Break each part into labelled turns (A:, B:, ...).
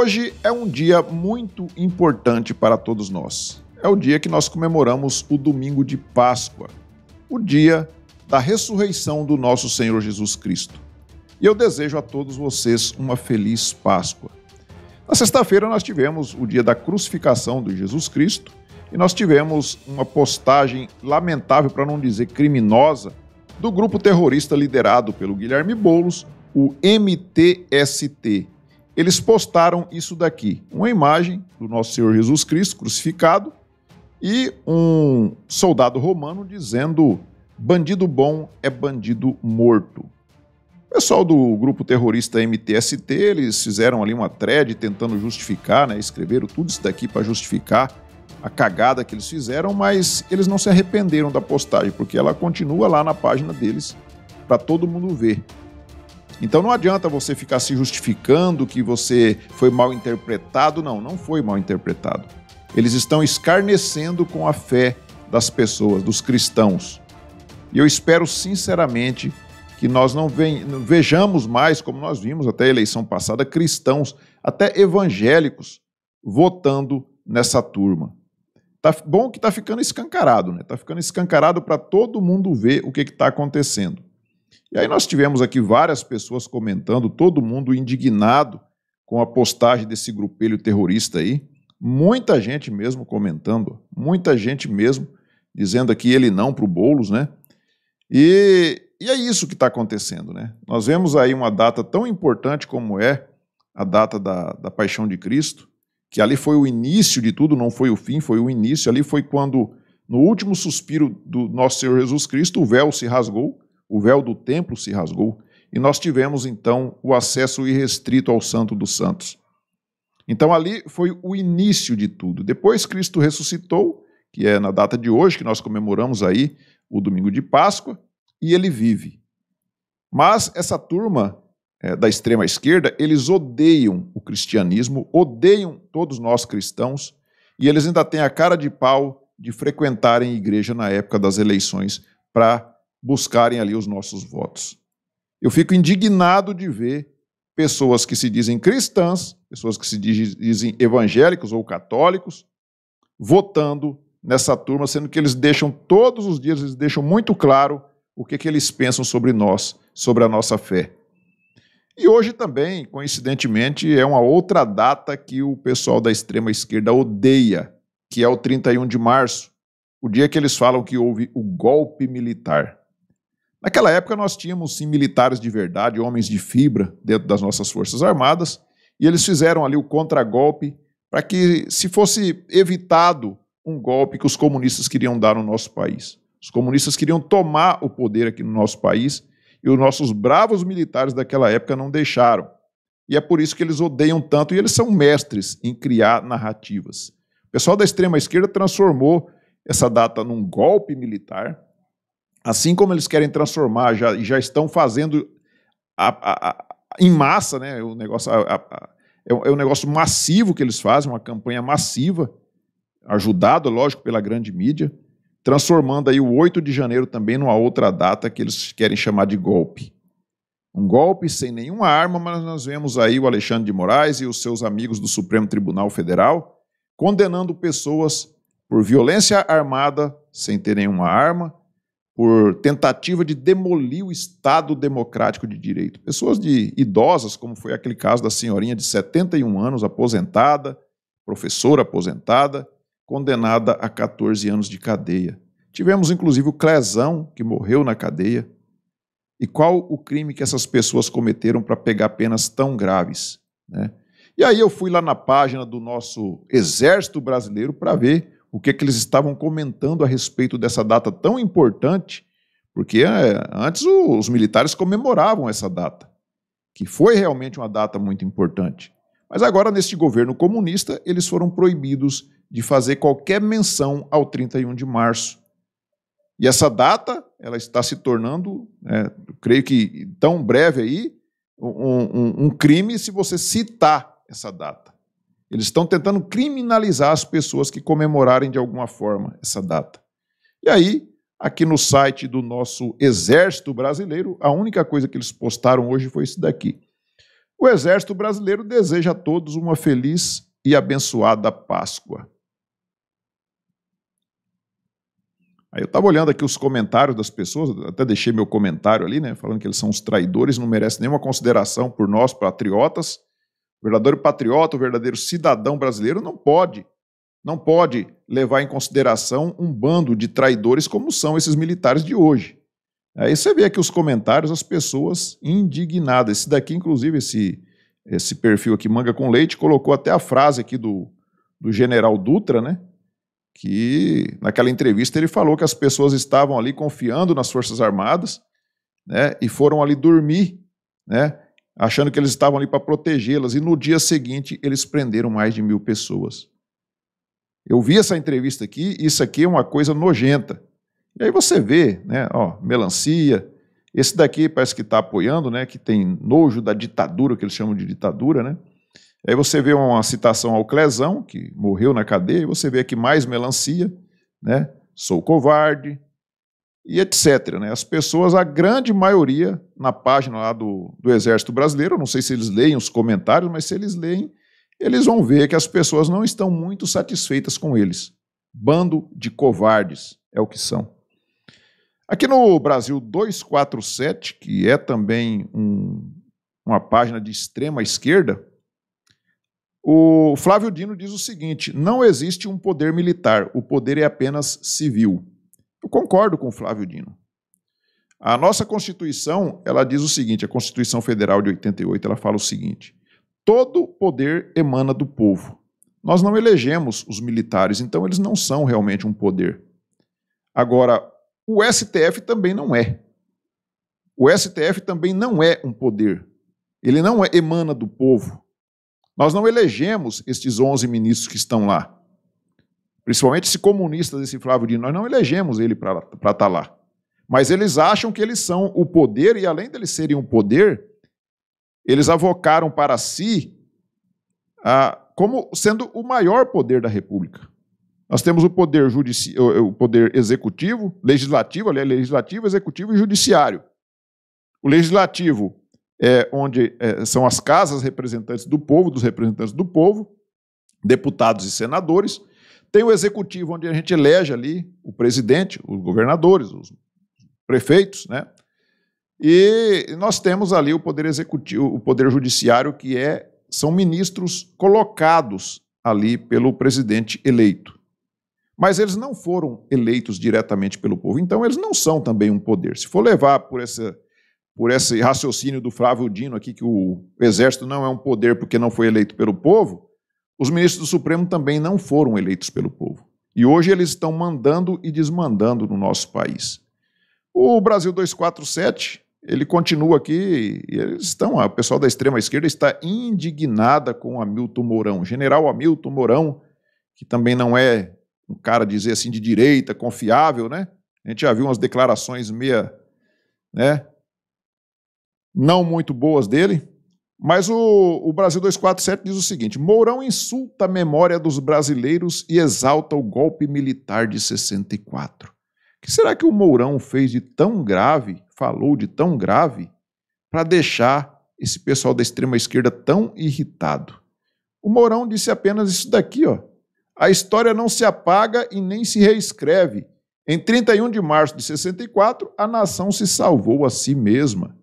A: Hoje é um dia muito importante para todos nós. É o dia que nós comemoramos o domingo de Páscoa, o dia da ressurreição do nosso Senhor Jesus Cristo. E eu desejo a todos vocês uma feliz Páscoa. Na sexta-feira nós tivemos o dia da crucificação de Jesus Cristo e nós tivemos uma postagem lamentável, para não dizer criminosa, do grupo terrorista liderado pelo Guilherme Boulos, o MTST, eles postaram isso daqui: uma imagem do nosso Senhor Jesus Cristo crucificado e um soldado romano dizendo: bandido bom é bandido morto. O pessoal do grupo terrorista MTST, eles fizeram ali uma thread tentando justificar, né? escreveram tudo isso daqui para justificar a cagada que eles fizeram, mas eles não se arrependeram da postagem, porque ela continua lá na página deles para todo mundo ver. Então não adianta você ficar se justificando que você foi mal interpretado. Não, não foi mal interpretado. Eles estão escarnecendo com a fé das pessoas, dos cristãos. E eu espero sinceramente que nós não vejamos mais, como nós vimos até a eleição passada, cristãos, até evangélicos, votando nessa turma. Tá bom que está ficando escancarado, né? Está ficando escancarado para todo mundo ver o que está acontecendo. E aí nós tivemos aqui várias pessoas comentando, todo mundo indignado com a postagem desse grupelho terrorista aí. Muita gente mesmo comentando, muita gente mesmo dizendo aqui ele não para o Boulos, né? E, e é isso que está acontecendo, né? Nós vemos aí uma data tão importante como é a data da, da paixão de Cristo, que ali foi o início de tudo, não foi o fim, foi o início. Ali foi quando, no último suspiro do nosso Senhor Jesus Cristo, o véu se rasgou o véu do templo se rasgou e nós tivemos então o acesso irrestrito ao Santo dos Santos. Então ali foi o início de tudo. Depois Cristo ressuscitou, que é na data de hoje que nós comemoramos aí o domingo de Páscoa, e ele vive. Mas essa turma é, da extrema esquerda, eles odeiam o cristianismo, odeiam todos nós cristãos, e eles ainda têm a cara de pau de frequentarem igreja na época das eleições para buscarem ali os nossos votos. Eu fico indignado de ver pessoas que se dizem cristãs, pessoas que se dizem evangélicos ou católicos, votando nessa turma, sendo que eles deixam todos os dias, eles deixam muito claro o que, que eles pensam sobre nós, sobre a nossa fé. E hoje também, coincidentemente, é uma outra data que o pessoal da extrema esquerda odeia, que é o 31 de março, o dia que eles falam que houve o golpe militar. Naquela época nós tínhamos sim militares de verdade, homens de fibra dentro das nossas Forças Armadas, e eles fizeram ali o contragolpe para que se fosse evitado um golpe que os comunistas queriam dar no nosso país. Os comunistas queriam tomar o poder aqui no nosso país e os nossos bravos militares daquela época não deixaram. E é por isso que eles odeiam tanto e eles são mestres em criar narrativas. O pessoal da extrema esquerda transformou essa data num golpe militar Assim como eles querem transformar, já, já estão fazendo a, a, a, em massa, né? O negócio é, um, é um negócio massivo que eles fazem, uma campanha massiva, ajudado, lógico, pela grande mídia, transformando aí o 8 de janeiro também numa outra data que eles querem chamar de golpe. Um golpe sem nenhuma arma, mas nós vemos aí o Alexandre de Moraes e os seus amigos do Supremo Tribunal Federal condenando pessoas por violência armada sem ter nenhuma arma, por tentativa de demolir o Estado democrático de direito. Pessoas de idosas, como foi aquele caso da senhorinha de 71 anos, aposentada, professora aposentada, condenada a 14 anos de cadeia. Tivemos inclusive o Clezão, que morreu na cadeia. E qual o crime que essas pessoas cometeram para pegar penas tão graves? Né? E aí eu fui lá na página do nosso Exército Brasileiro para ver o que, é que eles estavam comentando a respeito dessa data tão importante, porque é, antes os militares comemoravam essa data, que foi realmente uma data muito importante. Mas agora, neste governo comunista, eles foram proibidos de fazer qualquer menção ao 31 de março. E essa data, ela está se tornando, é, creio que tão breve aí, um, um, um crime se você citar essa data. Eles estão tentando criminalizar as pessoas que comemorarem de alguma forma essa data. E aí, aqui no site do nosso Exército Brasileiro, a única coisa que eles postaram hoje foi isso daqui. O Exército Brasileiro deseja a todos uma feliz e abençoada Páscoa. Aí eu estava olhando aqui os comentários das pessoas, até deixei meu comentário ali, né? Falando que eles são os traidores, não merecem nenhuma consideração por nós, patriotas. O verdadeiro patriota, o verdadeiro cidadão brasileiro não pode, não pode levar em consideração um bando de traidores como são esses militares de hoje. Aí você vê aqui os comentários, as pessoas indignadas. Esse daqui, inclusive, esse, esse perfil aqui, Manga com Leite, colocou até a frase aqui do, do general Dutra, né? Que naquela entrevista ele falou que as pessoas estavam ali confiando nas Forças Armadas, né? E foram ali dormir, né? achando que eles estavam ali para protegê-las, e no dia seguinte eles prenderam mais de mil pessoas. Eu vi essa entrevista aqui, isso aqui é uma coisa nojenta. E aí você vê, né, ó, melancia, esse daqui parece que está apoiando, né, que tem nojo da ditadura, que eles chamam de ditadura, né? Aí você vê uma citação ao Clezão, que morreu na cadeia, e você vê aqui mais melancia, né? Sou covarde, e etc. Né? As pessoas, a grande maioria, na página lá do, do Exército Brasileiro, não sei se eles leem os comentários, mas se eles leem, eles vão ver que as pessoas não estão muito satisfeitas com eles. Bando de covardes é o que são. Aqui no Brasil 247, que é também um, uma página de extrema esquerda, o Flávio Dino diz o seguinte: não existe um poder militar, o poder é apenas civil. Eu concordo com o Flávio Dino. A nossa Constituição, ela diz o seguinte, a Constituição Federal de 88, ela fala o seguinte: todo poder emana do povo. Nós não elegemos os militares, então eles não são realmente um poder. Agora, o STF também não é. O STF também não é um poder. Ele não é, emana do povo. Nós não elegemos estes 11 ministros que estão lá. Principalmente esse comunista desse Flávio Dino. Nós não elegemos ele para estar tá lá. Mas eles acham que eles são o poder, e além deles serem um poder, eles avocaram para si como sendo o maior poder da República. Nós temos o poder, judici... o poder executivo, legislativo, aliás, legislativo, executivo e judiciário. O legislativo é onde é, são as casas representantes do povo, dos representantes do povo, deputados e senadores, tem o executivo, onde a gente elege ali o presidente, os governadores, os prefeitos, né? E nós temos ali o poder executivo, o poder judiciário, que é são ministros colocados ali pelo presidente eleito. Mas eles não foram eleitos diretamente pelo povo, então eles não são também um poder. Se for levar por essa por esse raciocínio do Flávio Dino aqui que o exército não é um poder porque não foi eleito pelo povo, os ministros do Supremo também não foram eleitos pelo povo. E hoje eles estão mandando e desmandando no nosso país. O Brasil 247, ele continua aqui, eles estão, a pessoal da extrema esquerda está indignada com Hamilton Mourão, general Hamilton Mourão, que também não é um cara, dizer assim, de direita, confiável, né? A gente já viu umas declarações meia, né, não muito boas dele, mas o, o Brasil 247 diz o seguinte: Mourão insulta a memória dos brasileiros e exalta o golpe militar de 64. O que será que o Mourão fez de tão grave, falou de tão grave, para deixar esse pessoal da extrema esquerda tão irritado? O Mourão disse apenas isso daqui, ó. A história não se apaga e nem se reescreve. Em 31 de março de 64, a nação se salvou a si mesma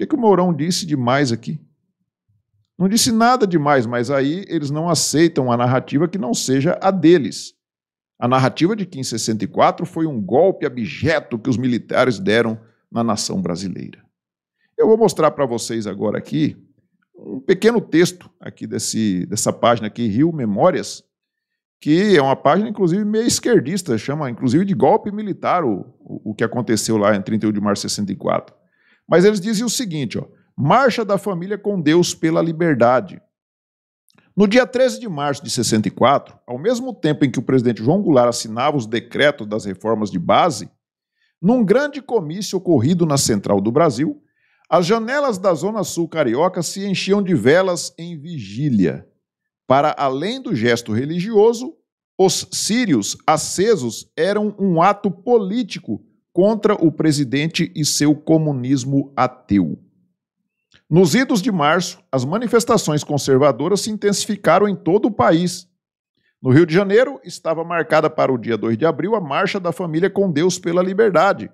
A: que, que o Mourão disse demais aqui? Não disse nada demais, mas aí eles não aceitam a narrativa que não seja a deles. A narrativa de que em 64 foi um golpe abjeto que os militares deram na nação brasileira. Eu vou mostrar para vocês agora aqui um pequeno texto aqui desse, dessa página aqui, Rio Memórias, que é uma página, inclusive, meio esquerdista, chama, inclusive, de golpe militar o, o, o que aconteceu lá em 31 de março de 64. Mas eles dizem o seguinte: ó, Marcha da Família com Deus pela Liberdade. No dia 13 de março de 64, ao mesmo tempo em que o presidente João Goulart assinava os decretos das reformas de base, num grande comício ocorrido na Central do Brasil, as janelas da Zona Sul carioca se enchiam de velas em vigília. Para além do gesto religioso, os sírios acesos eram um ato político contra o presidente e seu comunismo ateu. Nos idos de março, as manifestações conservadoras se intensificaram em todo o país. No Rio de Janeiro, estava marcada para o dia 2 de abril a Marcha da Família com Deus pela Liberdade.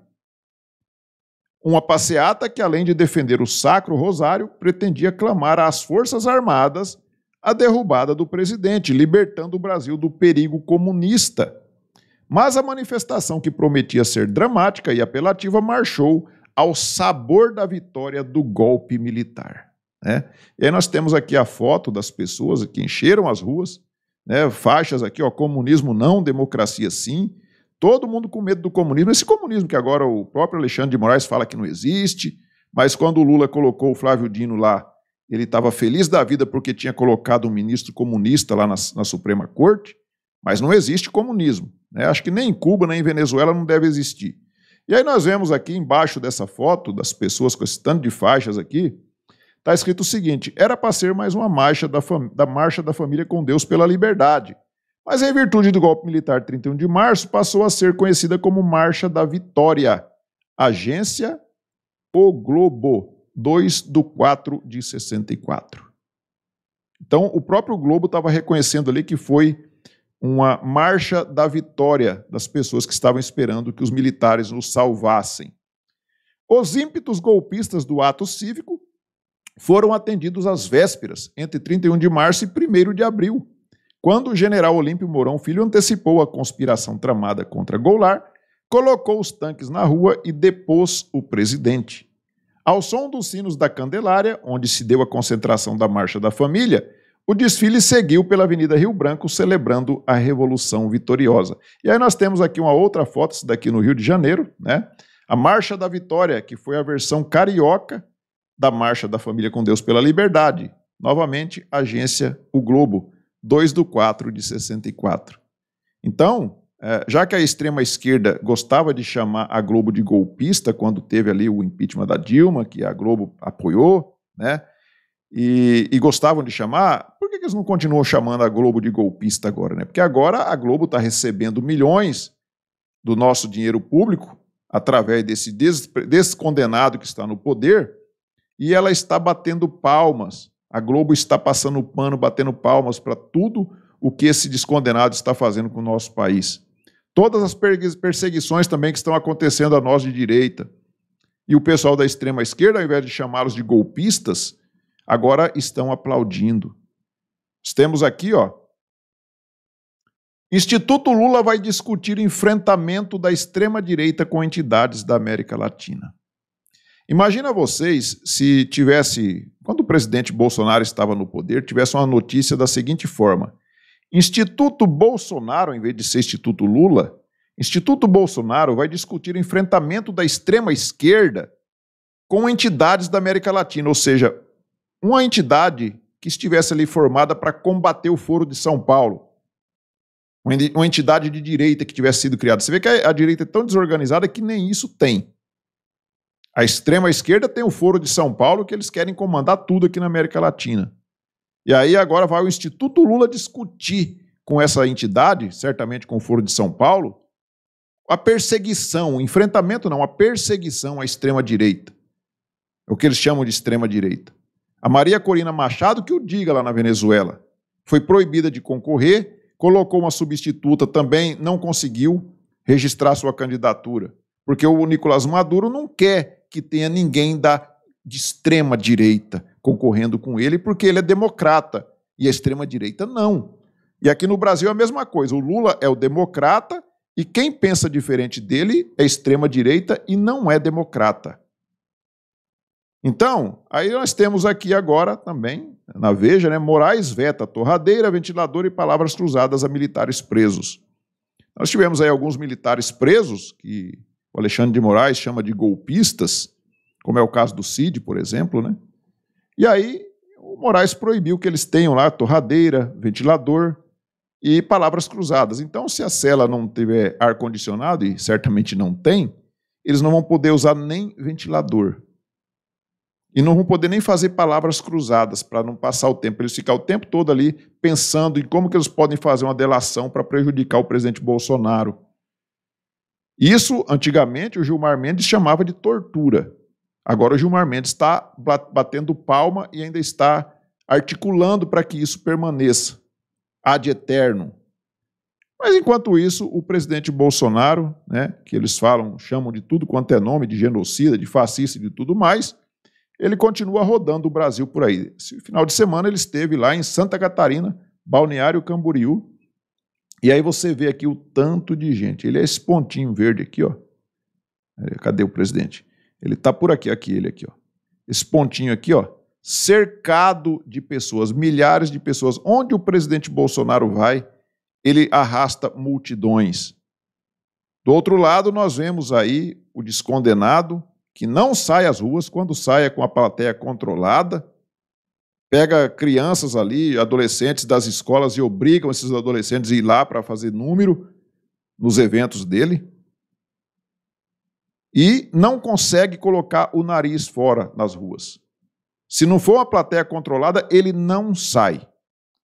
A: Uma passeata que, além de defender o Sacro Rosário, pretendia clamar às Forças Armadas a derrubada do presidente, libertando o Brasil do perigo comunista mas a manifestação que prometia ser dramática e apelativa marchou ao sabor da vitória do golpe militar. Né? E aí nós temos aqui a foto das pessoas que encheram as ruas, né? faixas aqui, ó, comunismo não, democracia sim. Todo mundo com medo do comunismo. Esse comunismo que agora o próprio Alexandre de Moraes fala que não existe, mas quando o Lula colocou o Flávio Dino lá, ele estava feliz da vida porque tinha colocado um ministro comunista lá na, na Suprema Corte, mas não existe comunismo. Né? Acho que nem em Cuba, nem em Venezuela não deve existir. E aí nós vemos aqui embaixo dessa foto, das pessoas com esse tanto de faixas aqui, está escrito o seguinte: era para ser mais uma marcha da, da Marcha da Família com Deus pela Liberdade. Mas em virtude do golpe militar 31 de março, passou a ser conhecida como Marcha da Vitória, agência O Globo, 2 do 4 de 64. Então, o próprio Globo estava reconhecendo ali que foi uma marcha da vitória das pessoas que estavam esperando que os militares nos salvassem. Os ímpetos golpistas do ato cívico foram atendidos às vésperas, entre 31 de março e 1 de abril, quando o general Olímpio Mourão Filho antecipou a conspiração tramada contra Goulart, colocou os tanques na rua e depôs o presidente. Ao som dos sinos da Candelária, onde se deu a concentração da Marcha da Família, o desfile seguiu pela Avenida Rio Branco, celebrando a Revolução Vitoriosa. E aí nós temos aqui uma outra foto, isso daqui no Rio de Janeiro, né? A Marcha da Vitória, que foi a versão carioca da Marcha da Família com Deus pela Liberdade. Novamente, agência O Globo, 2 do 4 de 64. Então, é, já que a extrema-esquerda gostava de chamar a Globo de golpista quando teve ali o impeachment da Dilma, que a Globo apoiou, né? e, e gostavam de chamar, por que, que eles não continuam chamando a Globo de golpista agora? Né? Porque agora a Globo está recebendo milhões do nosso dinheiro público através desse des, descondenado que está no poder e ela está batendo palmas. A Globo está passando o pano, batendo palmas para tudo o que esse descondenado está fazendo com o nosso país. Todas as perseguições também que estão acontecendo a nós de direita. E o pessoal da extrema esquerda, ao invés de chamá-los de golpistas, agora estão aplaudindo. Nós temos aqui, ó. Instituto Lula vai discutir o enfrentamento da extrema-direita com entidades da América Latina. Imagina vocês se tivesse, quando o presidente Bolsonaro estava no poder, tivesse uma notícia da seguinte forma: Instituto Bolsonaro, em vez de ser Instituto Lula, Instituto Bolsonaro vai discutir o enfrentamento da extrema esquerda com entidades da América Latina, ou seja, uma entidade que estivesse ali formada para combater o Foro de São Paulo. Uma entidade de direita que tivesse sido criada. Você vê que a, direita é tão desorganizada que nem isso tem. A extrema esquerda tem o Foro de São Paulo, que eles querem comandar tudo aqui na América Latina. E aí agora vai o Instituto Lula discutir com essa entidade, certamente com o Foro de São Paulo, a perseguição, o enfrentamento não, a perseguição à extrema-direita. É o que eles chamam de extrema-direita. A Maria Corina Machado que o diga lá na Venezuela. Foi proibida de concorrer, colocou uma substituta também, não conseguiu registrar sua candidatura. Porque o Nicolás Maduro não quer que tenha ninguém da de extrema direita concorrendo com ele, porque ele é democrata e a extrema direita não. E aqui no Brasil é a mesma coisa. O Lula é o democrata e quem pensa diferente dele é extrema direita e não é democrata. Então, aí nós temos aqui agora também, na Veja, né, Moraes veta torradeira, ventilador e palavras cruzadas a militares presos. Nós tivemos aí alguns militares presos, que o Alexandre de Moraes chama de golpistas, como é o caso do Cid, por exemplo, né? E aí o Moraes proibiu que eles tenham lá torradeira, ventilador e palavras cruzadas. Então, se a cela não tiver ar-condicionado, e certamente não tem, eles não vão poder usar nem ventilador. E não vão poder nem fazer palavras cruzadas para não passar o tempo. Eles ficam o tempo todo ali pensando em como que eles podem fazer uma delação para prejudicar o presidente Bolsonaro. Isso, antigamente, o Gilmar Mendes chamava de tortura. Agora o Gilmar Mendes está batendo palma e ainda está articulando para que isso permaneça ad eterno. Mas enquanto isso, o presidente Bolsonaro, né, que eles falam, chamam de tudo quanto é nome, de genocida, de fascista, de tudo mais, ele continua rodando o Brasil por aí. Esse final de semana ele esteve lá em Santa Catarina, Balneário Camboriú. E aí você vê aqui o tanto de gente. Ele é esse pontinho verde aqui, ó. Cadê o presidente? Ele está por aqui, aqui ele aqui, ó. Esse pontinho aqui, ó, cercado de pessoas, milhares de pessoas. Onde o presidente Bolsonaro vai, ele arrasta multidões. Do outro lado, nós vemos aí o descondenado que não sai às ruas, quando saia é com a plateia controlada, pega crianças ali, adolescentes das escolas e obrigam esses adolescentes a ir lá para fazer número nos eventos dele. E não consegue colocar o nariz fora nas ruas. Se não for uma plateia controlada, ele não sai.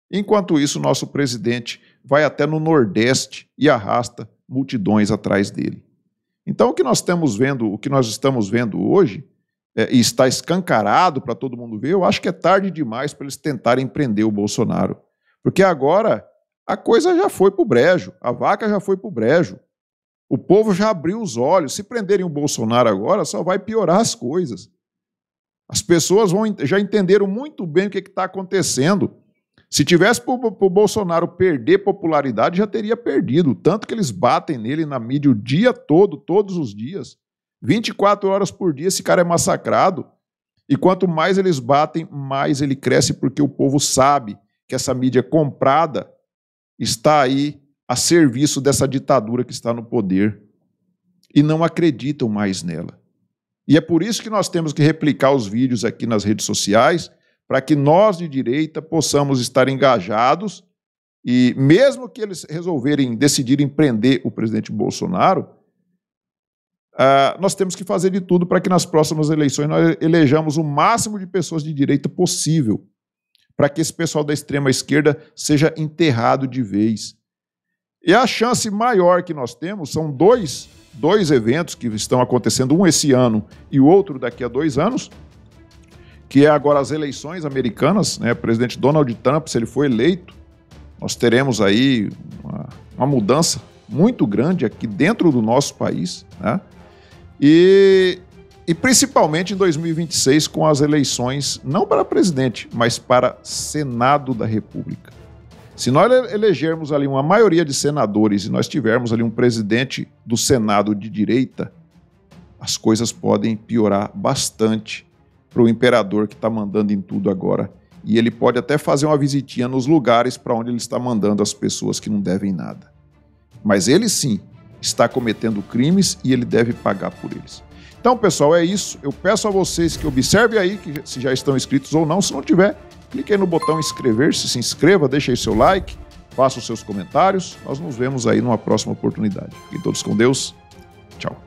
A: Enquanto isso, nosso presidente vai até no Nordeste e arrasta multidões atrás dele. Então, o que nós estamos vendo, o que nós estamos vendo hoje, é, e está escancarado para todo mundo ver, eu acho que é tarde demais para eles tentarem prender o Bolsonaro. Porque agora a coisa já foi para o brejo, a vaca já foi para o brejo. O povo já abriu os olhos. Se prenderem o Bolsonaro agora, só vai piorar as coisas. As pessoas vão, já entenderam muito bem o que está acontecendo. Se tivesse para o Bolsonaro perder popularidade, já teria perdido. Tanto que eles batem nele na mídia o dia todo, todos os dias. 24 horas por dia esse cara é massacrado. E quanto mais eles batem, mais ele cresce, porque o povo sabe que essa mídia comprada está aí a serviço dessa ditadura que está no poder. E não acreditam mais nela. E é por isso que nós temos que replicar os vídeos aqui nas redes sociais para que nós de direita possamos estar engajados e, mesmo que eles resolverem decidirem prender o presidente Bolsonaro, Uh, nós temos que fazer de tudo para que nas próximas eleições nós elejamos o máximo de pessoas de direita possível, para que esse pessoal da extrema esquerda seja enterrado de vez. E a chance maior que nós temos são dois, dois eventos que estão acontecendo, um esse ano e o outro daqui a dois anos, que é agora as eleições americanas, né? Presidente Donald Trump, se ele for eleito, nós teremos aí uma, uma mudança muito grande aqui dentro do nosso país, né? E, e principalmente em 2026 com as eleições não para presidente, mas para Senado da República. Se nós elegermos ali uma maioria de senadores e nós tivermos ali um presidente do Senado de direita, as coisas podem piorar bastante para o imperador que está mandando em tudo agora. E ele pode até fazer uma visitinha nos lugares para onde ele está mandando as pessoas que não devem nada. Mas ele sim está cometendo crimes e ele deve pagar por eles. Então, pessoal, é isso. Eu peço a vocês que observem aí que se já estão inscritos ou não. Se não tiver, clique aí no botão inscrever-se, se inscreva, deixe aí seu like, faça os seus comentários. Nós nos vemos aí numa próxima oportunidade. Fiquem todos com Deus. Tchau.